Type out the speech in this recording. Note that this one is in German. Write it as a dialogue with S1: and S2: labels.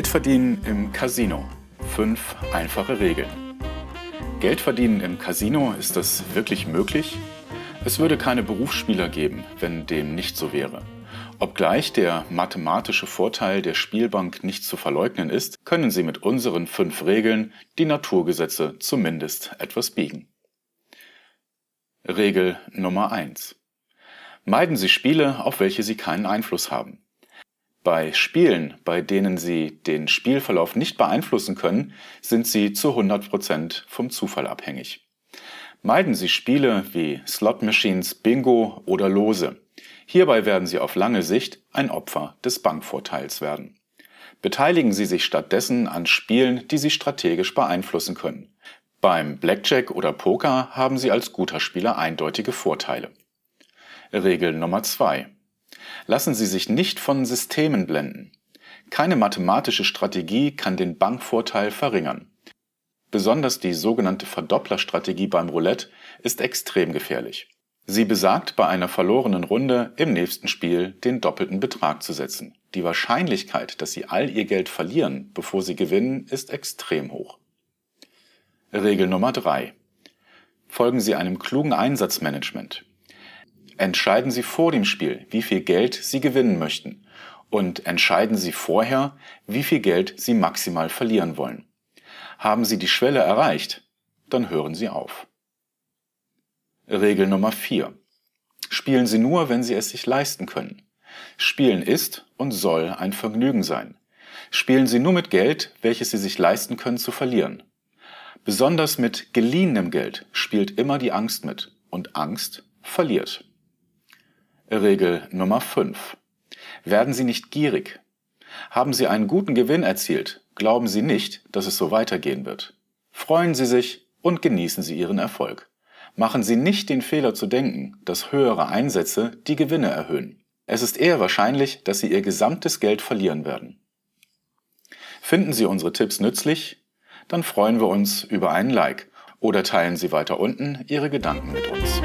S1: Geldverdienen im Casino. Fünf einfache Regeln. Geldverdienen im Casino, ist das wirklich möglich? Es würde keine Berufsspieler geben, wenn dem nicht so wäre. Obgleich der mathematische Vorteil der Spielbank nicht zu verleugnen ist, können Sie mit unseren fünf Regeln die Naturgesetze zumindest etwas biegen. Regel Nummer eins: Meiden Sie Spiele, auf welche Sie keinen Einfluss haben. Bei Spielen, bei denen sie den Spielverlauf nicht beeinflussen können, sind sie zu 100% vom Zufall abhängig. Meiden Sie Spiele wie Slot Machines, Bingo oder Lose. Hierbei werden Sie auf lange Sicht ein Opfer des Bankvorteils werden. Beteiligen Sie sich stattdessen an Spielen, die Sie strategisch beeinflussen können. Beim Blackjack oder Poker haben Sie als guter Spieler eindeutige Vorteile. Regel Nummer zwei: Lassen Sie sich nicht von Systemen blenden. Keine mathematische Strategie kann den Bankvorteil verringern. Besonders die sogenannte Verdopplerstrategie beim Roulette ist extrem gefährlich. Sie besagt bei einer verlorenen Runde im nächsten Spiel den doppelten Betrag zu setzen. Die Wahrscheinlichkeit, dass Sie all Ihr Geld verlieren, bevor Sie gewinnen, ist extrem hoch. Regel Nummer drei: Folgen Sie einem klugen Einsatzmanagement entscheiden Sie vor dem Spiel, wie viel Geld Sie gewinnen möchten und entscheiden Sie vorher, wie viel Geld Sie maximal verlieren wollen. Haben Sie die Schwelle erreicht, dann hören Sie auf. Regel Nummer 4. Spielen Sie nur, wenn Sie es sich leisten können. Spielen ist und soll ein Vergnügen sein. Spielen Sie nur mit Geld, welches Sie sich leisten können zu verlieren. Besonders mit geliehenem Geld spielt immer die Angst mit und Angst verliert. Regel Nummer 5. Werden Sie nicht gierig. Haben Sie einen guten Gewinn erzielt, glauben Sie nicht, dass es so weitergehen wird. Freuen Sie sich und genießen Sie Ihren Erfolg. Machen Sie nicht den Fehler zu denken, dass höhere Einsätze die Gewinne erhöhen. Es ist eher wahrscheinlich, dass Sie Ihr gesamtes Geld verlieren werden. Finden Sie unsere Tipps nützlich? Dann freuen wir uns über einen Like oder teilen Sie weiter unten Ihre Gedanken mit uns.